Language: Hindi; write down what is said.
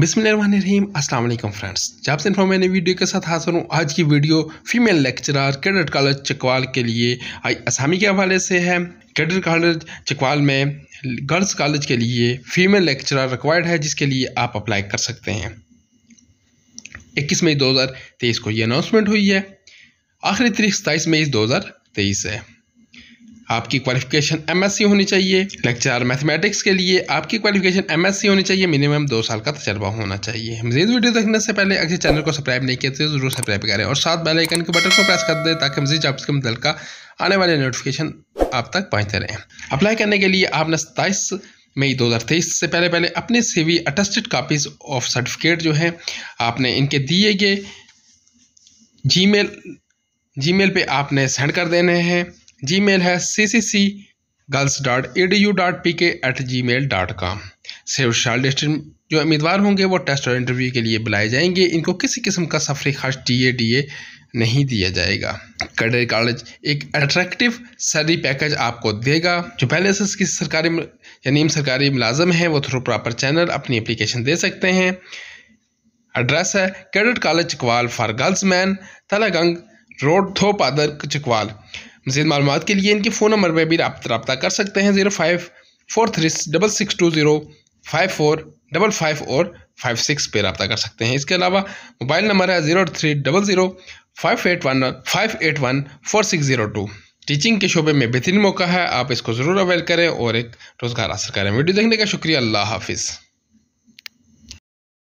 बिसमीम असल फ्रेंड्स से इनफॉर्म मैंने वीडियो के साथ हाजिर हूँ आज की video female lecturer cadet college Chakwal के लिए आई असामी के हवाले से है कैडेट कॉलेज चकवाल में गर्ल्स कॉलेज के लिए फीमेल लेक्चरर रिक्वायर्ड है जिसके लिए आप अप्लाई कर सकते हैं इक्कीस मई 2023 को ये अनाउंसमेंट हुई है आखिरी तारीख सताईस मई दो है आपकी क्वालिफिकेशन एमएससी होनी चाहिए लेक्चर मैथमेटिक्स के लिए आपकी क्वालिफिकेशन एमएससी होनी चाहिए मिनिमम दो साल का तजर्बा होना चाहिए मजीद वीडियो देखने से पहले अगर चैनल को सब्सक्राइब नहीं किया तो जरूर सब्सक्राइब करें और साथ बेल आइकन के बटन को प्रेस कर दें ताकि मजीद जॉब्स के मुतल आने वाले नोटिफिकेशन आप तक पहुँचते रहें अप्लाई करने के लिए आपने सत्ताईस मई तेईस से पहले पहले अपने CV attested copies of certificate जो हैं आपने इनके दिए गए जी मेल पर आपने सेंड कर देने हैं जी मेल है C C C girls dot E D U dot P K at Gmail dot com सिर्फ शॉर्ट जो उम्मीदवार होंगे वो टेस्ट और इंटरव्यू के लिए बुलाए जाएंगे इनको किसी किस्म का सफरी खर्च डी ए डी ए नहीं दिया जाएगा कैडर कॉलेज एक अट्रैक्टिव सैलरी पैकेज आपको देगा जो पहले से किसी सरकारी या नीम सरकारी मुलाजम है वो थ्रू प्रॉपर चैनल अपनी एप्लीकेशन दे सकते हैं एड्रेस है cadet college Chakwal for girls main Talagang road थोपादर चकवाल मजीद मालूम के लिए इनके फ़ोन नंबर पर भी रबा कर सकते हैं zero five four three double six two zero five four double five और फाइव सिक्स पर रबा कर सकते हैं इसके अलावा मोबाइल नंबर है zero three double zero five eight one five eight one four six zero two teaching के शोबे में बेहतरीन मौका है आप इसको ज़रूर अवेल करें और एक रोज़गार हासिल करें वीडियो देखने का शुक्रिया अल्लाह हाफिज़